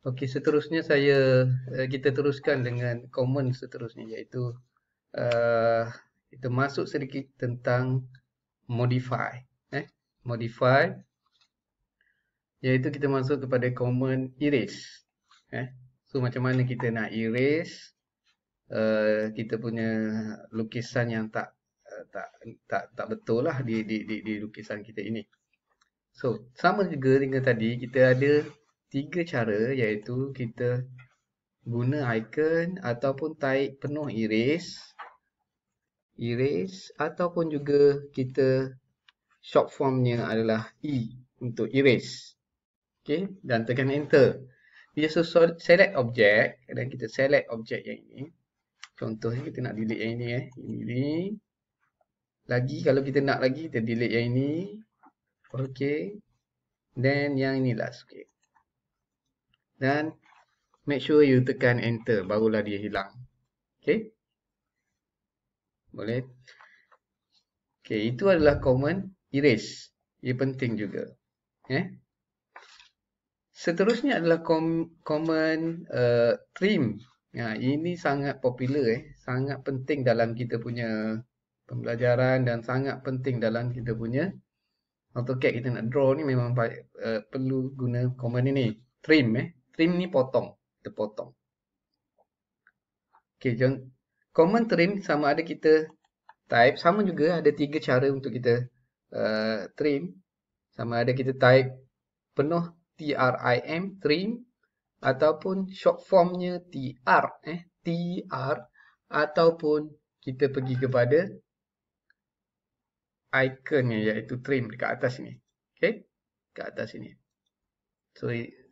Okey, seterusnya saya eh, kita teruskan dengan komen seterusnya iaitu uh, eh, kita masuk sedikit tentang modify. Eh? Modify iaitu kita masuk kepada komen erase. Eh? So, macam mana kita nak erase uh, kita punya lukisan yang tak tak tak tak betul lah di di di di lukisan kita ini. So, sama juga dengan tadi kita ada tiga cara iaitu kita guna icon ataupun taik penuh erase erase ataupun juga kita short formnya adalah E untuk erase okay, dan tekan enter dia select objek dan kita select objek yang ini contohnya kita nak delete yang ini eh. ini, lagi kalau kita nak lagi kita delete yang ini okay. then yang ini last okay dan make sure you tekan enter barulah dia hilang okey boleh okey itu adalah common erase ia penting juga eh seterusnya adalah com common uh, trim Nah ya, ini sangat popular eh sangat penting dalam kita punya pembelajaran dan sangat penting dalam kita punya AutoCAD kita nak draw ni memang uh, perlu guna common ini trim eh trim ni potong. Terpotong. Okey, jom. Common trim sama ada kita type. Sama juga ada tiga cara untuk kita uh, trim. Sama ada kita type penuh TRIM, trim. Ataupun short formnya TR, Eh, TR, Ataupun kita pergi kepada iconnya iaitu trim dekat atas ni. Okey, dekat atas ni. So,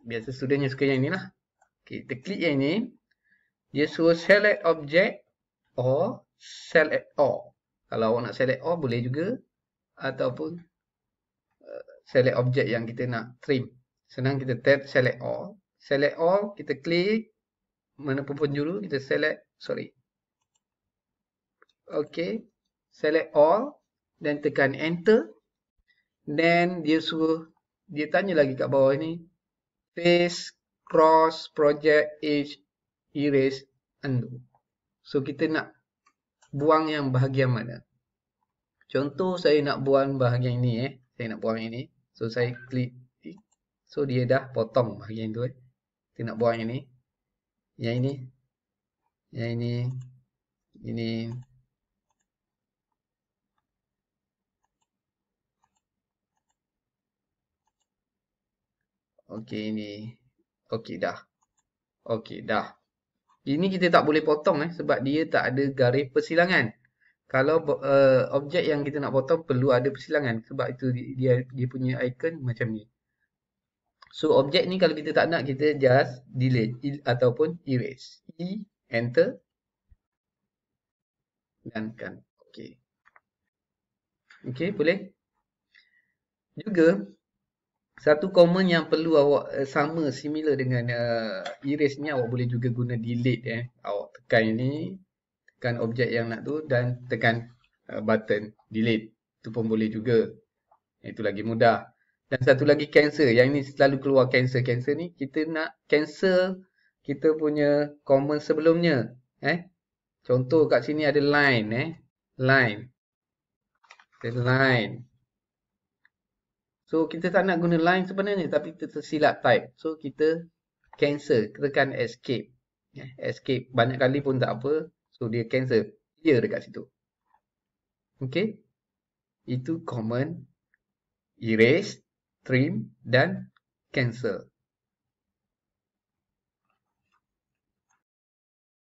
biasa student yang suka yang ni lah. Okay, kita klik yang ni. Dia suruh select object or select all. Kalau awak nak select all boleh juga. Ataupun uh, select object yang kita nak trim. Senang kita tap select all. Select all, kita klik. Mana pun juru kita select. Sorry. Okay. Select all. Dan tekan enter. Then dia suruh. Dia tanya lagi kat bawah ni paste, cross, project, Age, erase, undo. So kita nak buang yang bahagian mana. Contoh saya nak buang bahagian ini eh. Saya nak buang ini. So saya klik. So dia dah potong bahagian tu eh. Kita nak buang ini. Yang ini. Yang ini. Ini. Okey ini. Okey dah. Okey dah. Ini kita tak boleh potong eh sebab dia tak ada garis persilangan. Kalau uh, objek yang kita nak potong perlu ada persilangan sebab itu dia dia punya icon macam ni. So objek ni kalau kita tak nak kita just delete ataupun erase. E enter dan kan. Okey. Okey boleh. Juga satu common yang perlu awak eh, sama similar dengan uh, eh, iris ni awak boleh juga guna delete eh awak tekan ini tekan objek yang nak tu dan tekan uh, button delete tu pun boleh juga itu lagi mudah dan satu lagi cancel yang ni selalu keluar cancel cancel ni kita nak cancel kita punya common sebelumnya eh contoh kat sini ada line eh line ada line So kita tak nak guna line sebenarnya tapi kita tersilap type. So kita cancel, tekan escape. Eh, escape banyak kali pun tak apa. So dia cancel dia dekat situ. Okay. Itu common, erase, trim dan cancel.